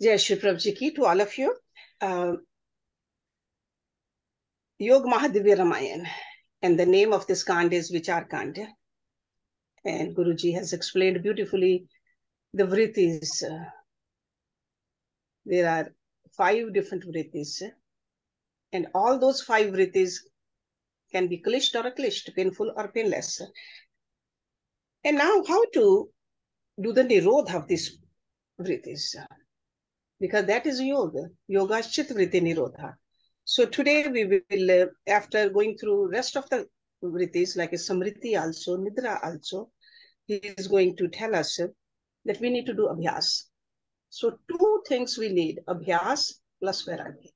Jai Shri ki to all of you. Uh, Yog Mahadivya Ramayan and the name of this Kanda is Vichar Kanda. And Guruji has explained beautifully the vrittis. Uh, there are five different vrittis. And all those five vrittis can be klisht or aklisht, painful or painless. And now how to do the nirodha of these vrittis because that is yoga. Yoga is vritti nirodha. So today we will, uh, after going through rest of the vrittis, like samriti also, nidra also, he is going to tell us that we need to do abhyas. So two things we need, abhyas plus vairagya.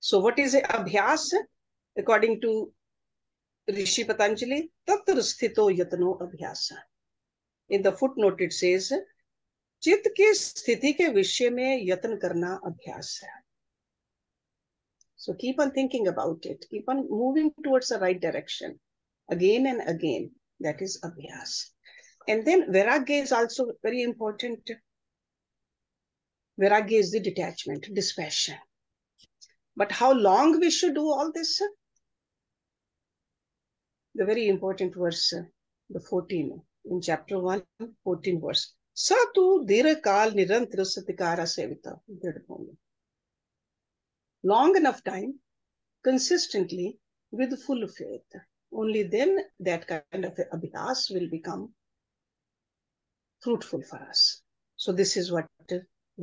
So what is abhyas? According to Rishi Patanjali, tatrasthito yatano abhyasa. In the footnote it says, चित्त की स्थिति के विषय में यत्न करना अभ्यास है so keep on thinking about it keep on moving towards the right direction again and again that is abhyas and then vairagya is also very important vairagya is the detachment dispassion but how long we should do all this the very important words the fourteen in chapter one fourteen verse स तु दीर्घ काल निरंतर सतिकारा सेविता दृढ़ long enough time consistently with full faith only then that kind of abhyas will become fruitful for us so this is what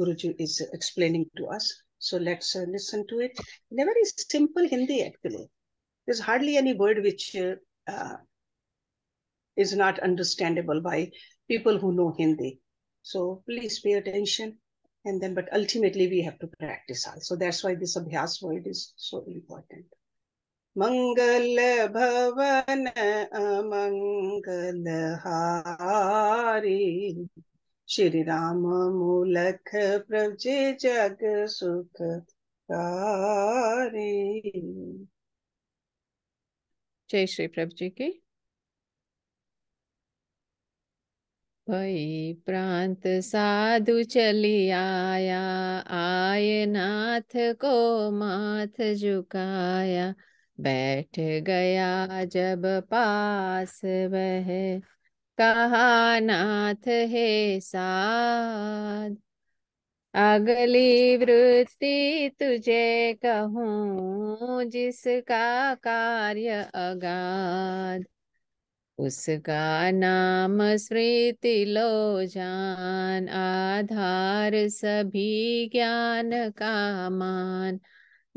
guruji is explaining to us so let's uh, listen to it It's a very simple hindi actually there's hardly any word which uh, is not understandable by people who know hindi so please pay attention. And then, but ultimately we have to practice all. So That's why this Abhyas word is so important. Mangal Bhavan Amangal Hari Shri Rama Mulak Jag Sukh Jai Shri Prabhuji ki. भई प्रांत साधु चली आया आय नाथ को माथ झुकाया बैठ गया जब पास वह कहा नाथ हे साध अगली वृत्ति तुझे कहूँ जिसका कार्य अगाध उसका नाम स्मृति लो जान आधार सभी ज्ञान का मान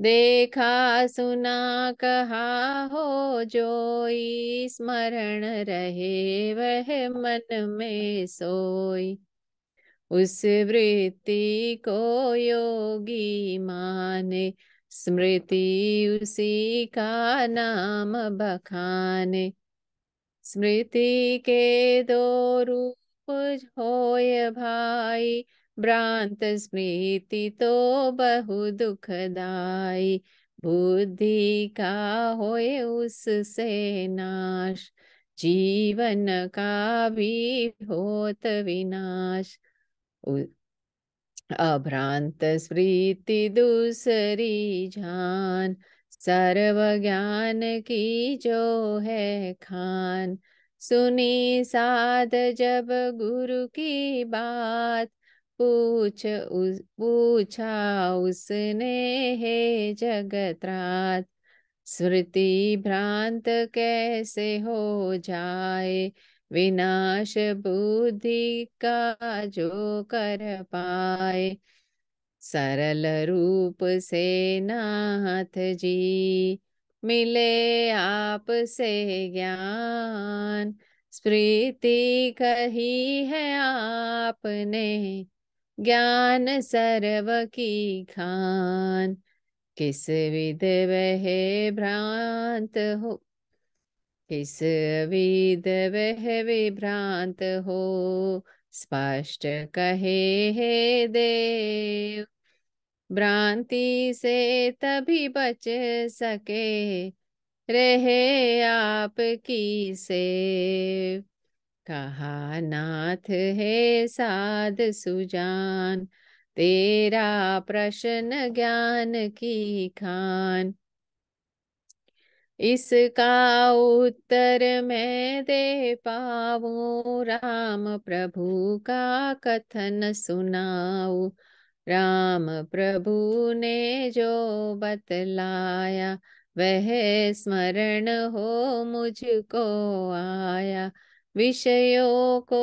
देखा सुना कहा हो जो स्मरण रहे वह मन में सोई उस वृत्ति को योगी माने स्मृति उसी का नाम बखाने स्मृति के दो रूप होय भाई भ्रांत स्मृति तो बहु दुखदाई बुद्धि का होय उससे नाश जीवन का भी होत विनाश अभ्रांत स्मृति दूसरी जान सर्व ज्ञान की जो है खान सुनी साध जब गुरु की बात पूछ उस, पूछा उसने हे रात स्मृति भ्रांत कैसे हो जाए विनाश बुद्धि का जो कर पाए सरल रूप से नाथ जी मिले आप से ज्ञान स्मृति कही है आपने ज्ञान सर्व की खान किस विद वह भ्रांत हो किस विद वह विभ्रांत हो स्पष्ट कहे हे देव भ्रांति से तभी बच सके रहे आपकी से कहा नाथ है साध सुजान तेरा प्रश्न ज्ञान की खान इसका उत्तर मैं दे पाऊ राम प्रभु का कथन सुनाऊ राम प्रभु ने जो बतलाया वह स्मरण हो मुझको आया विषयों को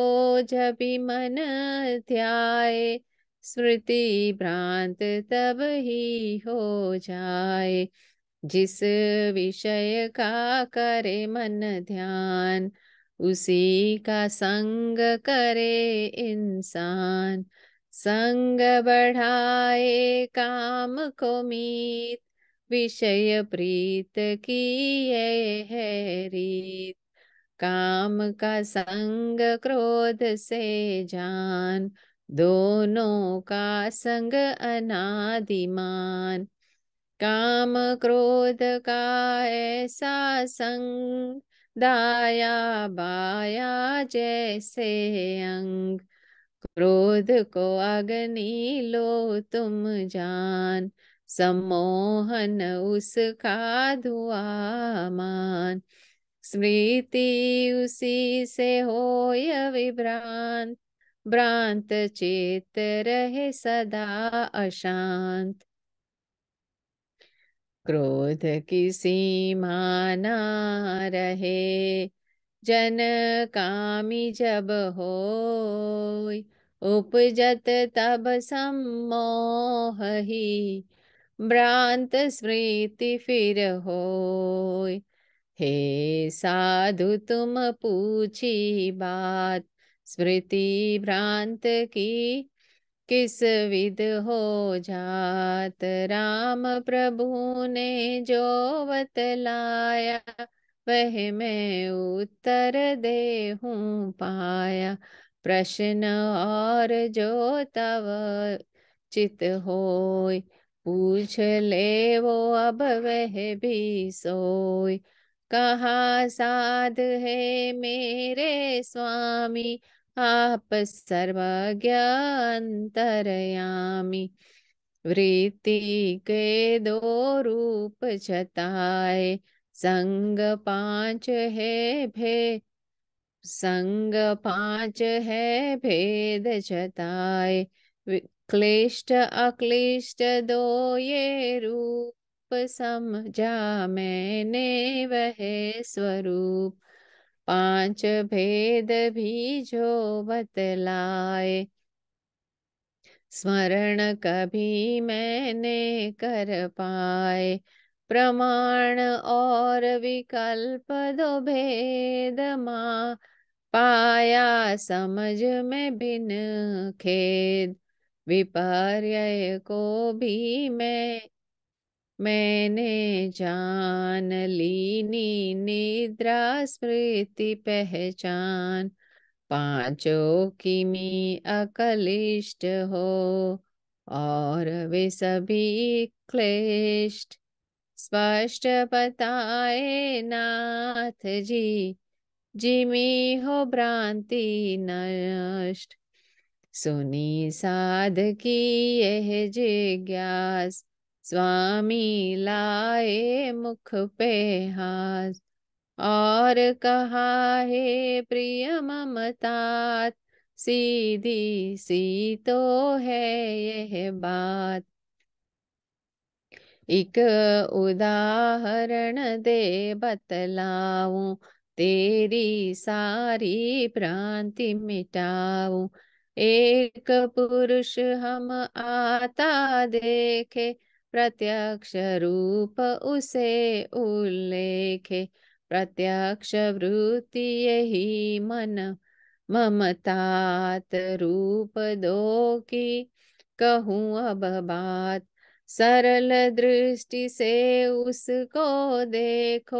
जब मन ध्याए स्मृति भ्रांत तब ही हो जाए जिस विषय का करे मन ध्यान उसी का संग करे इंसान संग बढ़ाए काम को मीत विषय प्रीत की है रीत काम का संग क्रोध से जान दोनों का संग अनादिमान काम क्रोध का ऐसा संग दाया बाया जैसे अंग क्रोध को अग्नि लो तुम जान सम्मोहन उसका धुआमान स्मृति उसी से हो विभ्रांत भ्रांत चेत रहे सदा अशांत क्रोध की सीमा ना रहे जन कामी जब हो उपजत तब सम्मोहि भ्रांत स्मृति फिर हो हे साधु तुम पूछी बात स्मृति भ्रांत की किस विध हो जात राम प्रभु ने जो बतलाया वह मैं उत्तर दे हूँ पाया प्रश्न और जो तव चित हो पूछ ले वो अब वह भी सोय कहा साध है मेरे स्वामी आप सर्वज्ञ अंतरयामी वृत्ति के दो रूप जताए संग पांच है भे संग पांच है भेद जताए क्लिष्ट अक्लिष्ट दो ये रूप समझा मैंने वह स्वरूप पांच भेद भी जो बतलाए स्मरण कभी मैंने कर पाए प्रमाण और विकल्प दो भेद माँ पाया समझ में बिन खेद विपर्य को भी मैं मैंने जान ली नी निद्रा स्मृति पहचान पांचों की मी अकलिष्ट हो और वे सभी क्लिष्ट स्पष्ट बताए नाथ जी जिमी हो भ्रांति नष्ट सुनी साध की यह जिज्ञास स्वामी लाए मुख पे हास और कहा हे प्रिय ममतात सीधी सी तो है यह बात एक उदाहरण दे बतलाऊं तेरी सारी भ्रांति मिटाऊ एक पुरुष हम आता देखे प्रत्यक्ष रूप उसे उल्लेखे प्रत्यक्ष वृत्ति यही मन ममतात रूप दो की कहूँ अब बात सरल दृष्टि से उसको देखो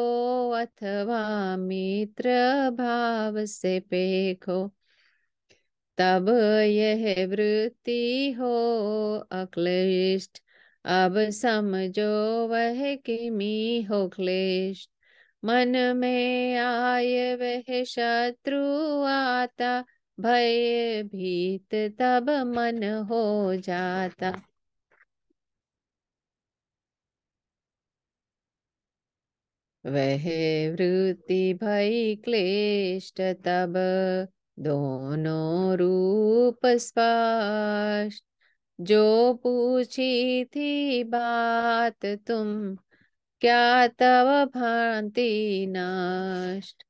अथवा मित्र भाव से पेखो तब यह वृत्ति हो अक्लिष्ट अब समझो वह किमी हो क्लिष्ट मन में आये वह शत्रु आता भय भीत तब मन हो जाता वह वृत्ति भई क्लिष्ट तब दोनों रूप स्पष्ट जो पूछी थी बात तुम क्या तव भांति नष्ट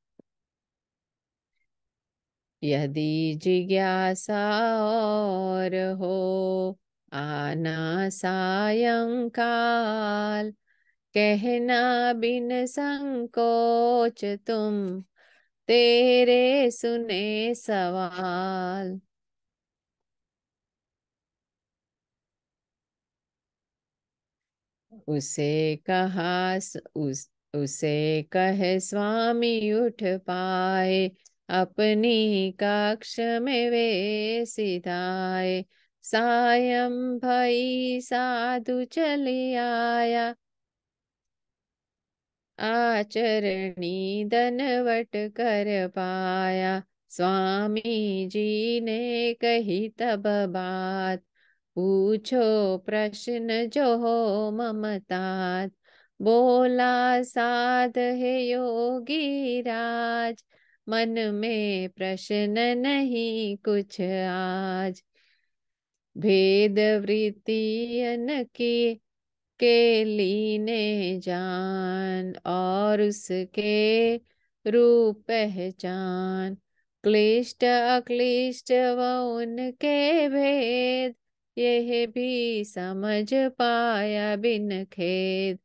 यदि जिज्ञासा और हो आना सायंकाल कहना बिन संकोच तुम तेरे सुने सवाल उसे कहा उस, उसे कह स्वामी उठ पाए अपनी कक्ष में वे सिधाए सायम भई साधु चली आया आचरणी दनवट कर पाया स्वामी जी ने कही तब बात पूछो प्रश्न जो हो ममता बोला साध है योगी राज मन में प्रश्न नहीं कुछ आज भेद वृत्ति की के लीने जान और उसके रूप पहचान क्लिष्ट अक्लिष्ट व उनके भेद यह भी समझ पाया बिन खेद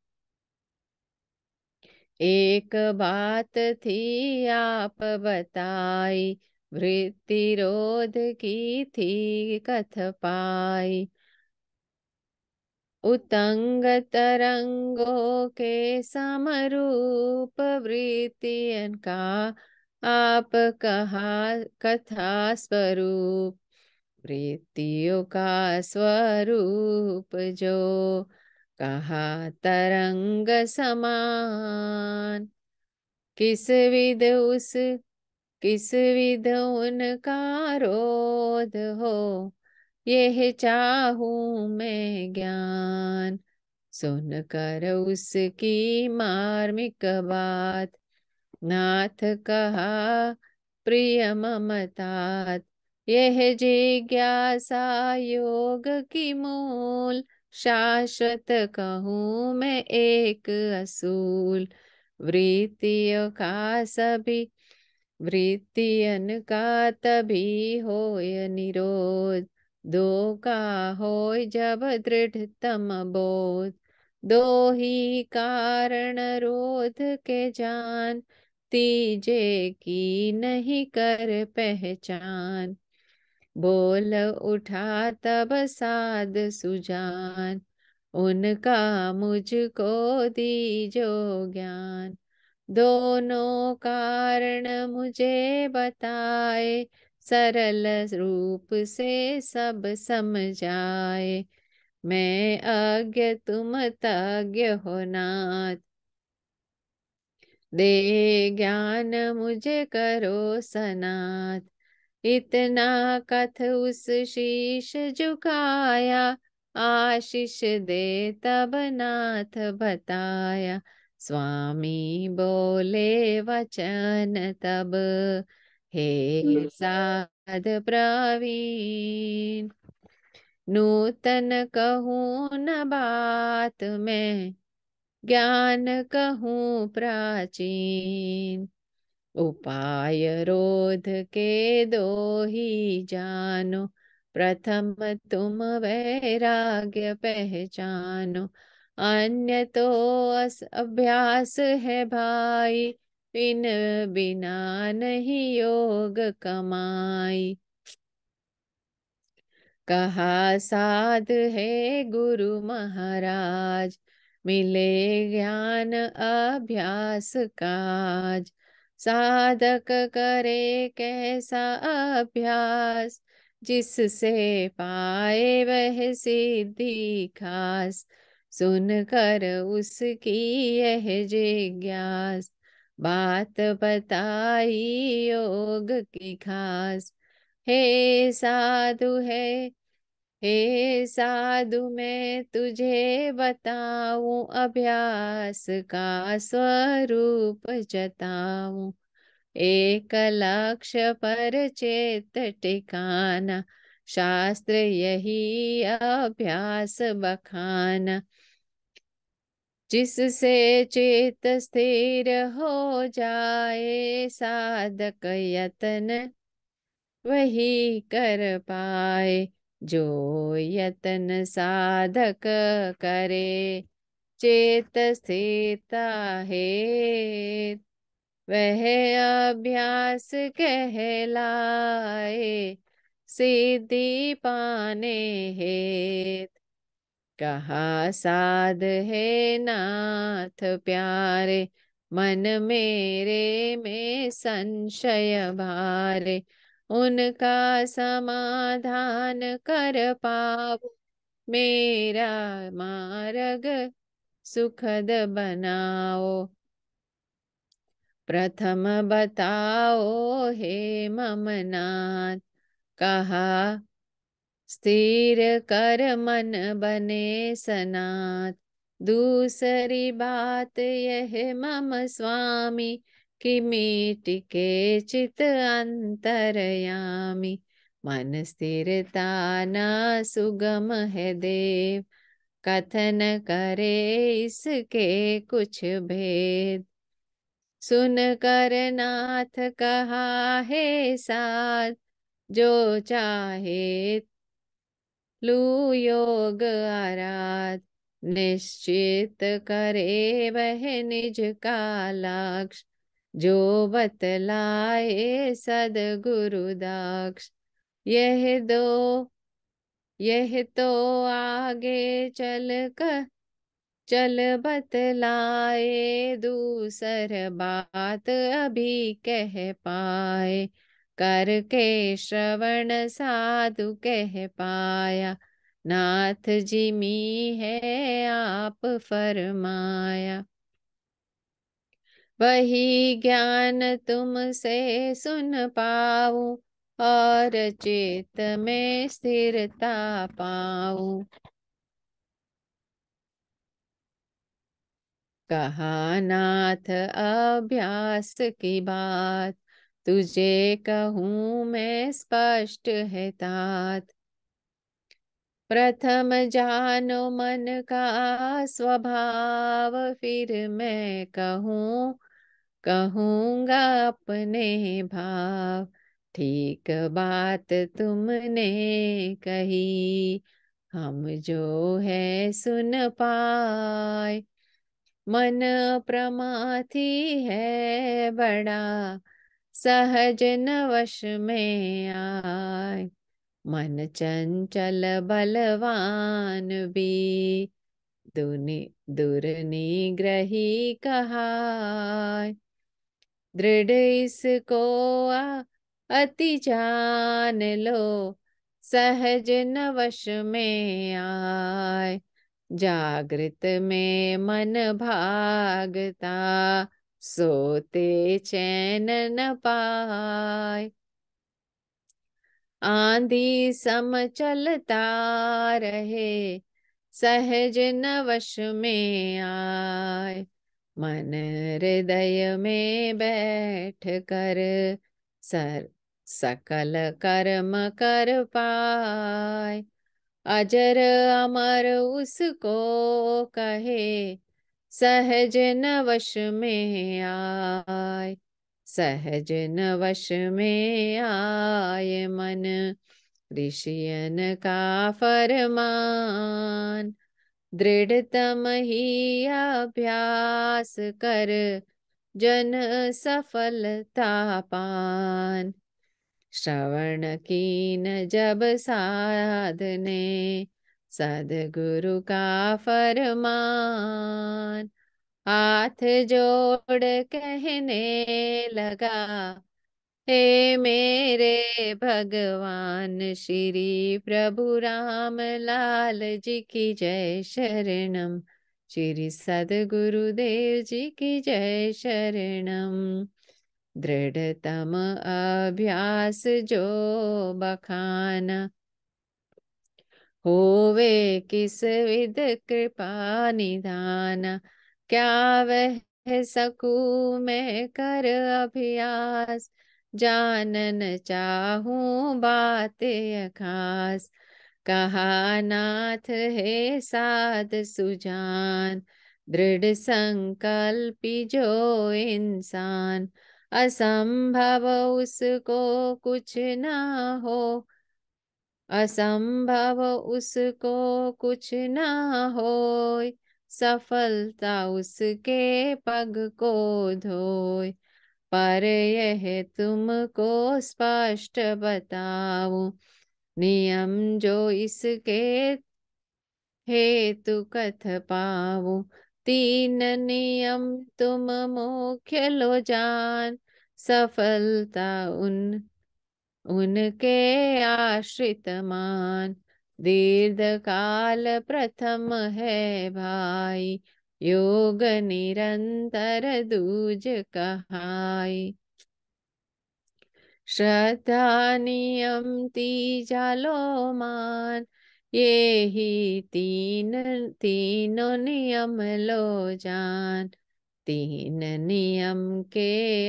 एक बात थी आप बताई वृत्तिरोध की थी कथ पाई उतंग तरंगों के समरूप वृत्तियन का आप कहा कथा स्वरूप वृत्तियों का स्वरूप जो कहा तरंग समान किस विध उस किस विध उनका रोध हो यह चाहू मैं ज्ञान सुन कर उसकी मार्मिक बात नाथ कहा प्रिय ममतात यह जिज्ञासा योग की मूल शाश्वत कहूँ मैं एक असूल वृत्तियों का सभी वृत्तियन का तभी हो निरोध दो का हो जब दृढ़ तम बोध दो ही कारण रोध के जान तीजे की नहीं कर पहचान बोल उठा तब साध सुजान उनका मुझको दीजो ज्ञान दोनों कारण मुझे बताए सरल रूप से सब समझाए मैं आज्ञ तुम तज्ञ हो नाथ दे ज्ञान मुझे करो सनात इतना कथ उस शीश झुकाया आशीष दे तब नाथ बताया स्वामी बोले वचन तब हे साध प्रवीण नूतन कहूँ न बात में ज्ञान कहूँ प्राचीन उपाय रोध के दो ही जानो प्रथम तुम वैराग्य पहचानो अन्य तो अभ्यास है भाई बिन बिना नहीं योग कमाई कहा साध है गुरु महाराज मिले ज्ञान अभ्यास काज साधक करे कैसा अभ्यास जिससे पाए वह सिद्धि खास सुनकर उसकी यह जिज्ञास बात बताई योग की खास हे साधु है हे साधु मैं तुझे बताऊं अभ्यास का स्वरूप जताऊं एक लक्ष्य पर चेत टिकाना शास्त्र यही अभ्यास बखाना जिससे चेत स्थिर हो जाए साधक यतन वही कर पाए जो यतन साधक करे चेत स्थिरता है वह अभ्यास कहलाए सिद्धि पाने हेत कहा साध है नाथ प्यारे मन मेरे में संशय भारे उनका समाधान कर पाओ मेरा मार्ग सुखद बनाओ प्रथम बताओ हे ममनाथ कहा स्थिर कर मन बने सनात दूसरी बात यह मम स्वामी कि मीट के चित अंतरयामी मन स्थिरता न सुगम है देव कथन करे इसके कुछ भेद सुन कर नाथ कहा है साथ जो चाहे लू योग आराध निश्चित करे वह निज का लाक्ष जो बतलाए सद गुरु दाक्ष यह दो यह तो आगे चल कर चल बतलाए दूसर बात अभी कह पाए करके श्रवण साधु कह पाया नाथ जी मी है आप फरमाया वही ज्ञान तुमसे सुन पाऊ और चेत में स्थिरता पाऊ कहा नाथ अभ्यास की बात तुझे कहूँ मैं स्पष्ट है तात प्रथम जानो मन का स्वभाव फिर मैं कहूँ कहूँगा अपने भाव ठीक बात तुमने कही हम जो है सुन पाए मन प्रमाथी है बड़ा सहज नवश में आए मन चंचल बलवान भी दुनि दुर निग्रही दृढ़ इसको आ अति जान लो सहज नवश में आए जागृत में मन भागता सोते चैन न पाए आंधी सम चलता रहे सहज नवश में आए मन हृदय में बैठ कर सर सकल कर्म कर पाए अजर अमर उसको कहे सहज न वश में आय सहज न वश में आय मन ऋषियन का फरमान दृढ़तम ही अभ्यास कर जन सफलता पान श्रवण कीन जब साधने सदगुरु का फरमान हाथ जोड़ कहने लगा हे मेरे भगवान श्री प्रभु राम लाल जी की जय शरणम श्री सदगुरुदेव जी की जय शरणम दृढ़तम अभ्यास जो बखाना होवे किस विद कृपा निधान क्या वह सकू मैं कर अभ्यास जानन चाहू बात खास कहा नाथ हे साध सुजान दृढ़ संकल्पी जो इंसान असंभव उसको कुछ ना हो असंभव उसको कुछ ना हो सफलता उसके पग को धोय पर यह तुमको स्पष्ट बताऊ नियम जो इसके हेतु कथ पाऊ तीन नियम तुम मुख्य लो जान सफलता उन उनके आश्रित मान दीर्घ काल प्रथम है भाई योग निरंतर दूज कहाई श्रद्धा नियम तीजा लो मान ये ही तीन तीनों नियम लो जान तीन नियम के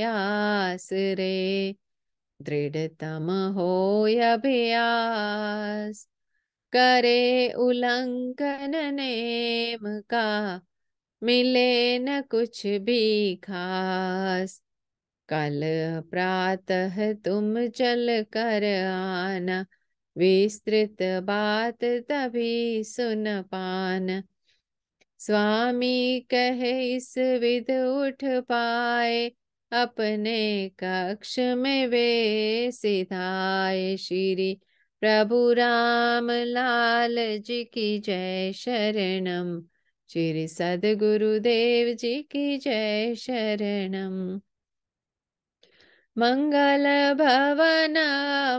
आसरे दृढ़तम हो अभ्यास करे उल्लंघन नेम का मिले न कुछ भी खास कल प्रातः तुम चल कर आना विस्तृत बात तभी सुन पान स्वामी कहे इस विध उठ पाए अपने कक्ष में वे सिधाए श्री प्रभु राम लाल जी की जय शरणम श्री सदगुरुदेव जी की जय शरणम मंगल भवन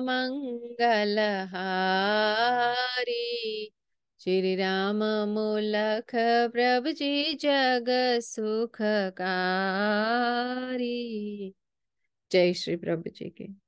मंगल हारी श्री राम मूलख प्रभ जी जग सुखकारी जय श्री प्रभु जी की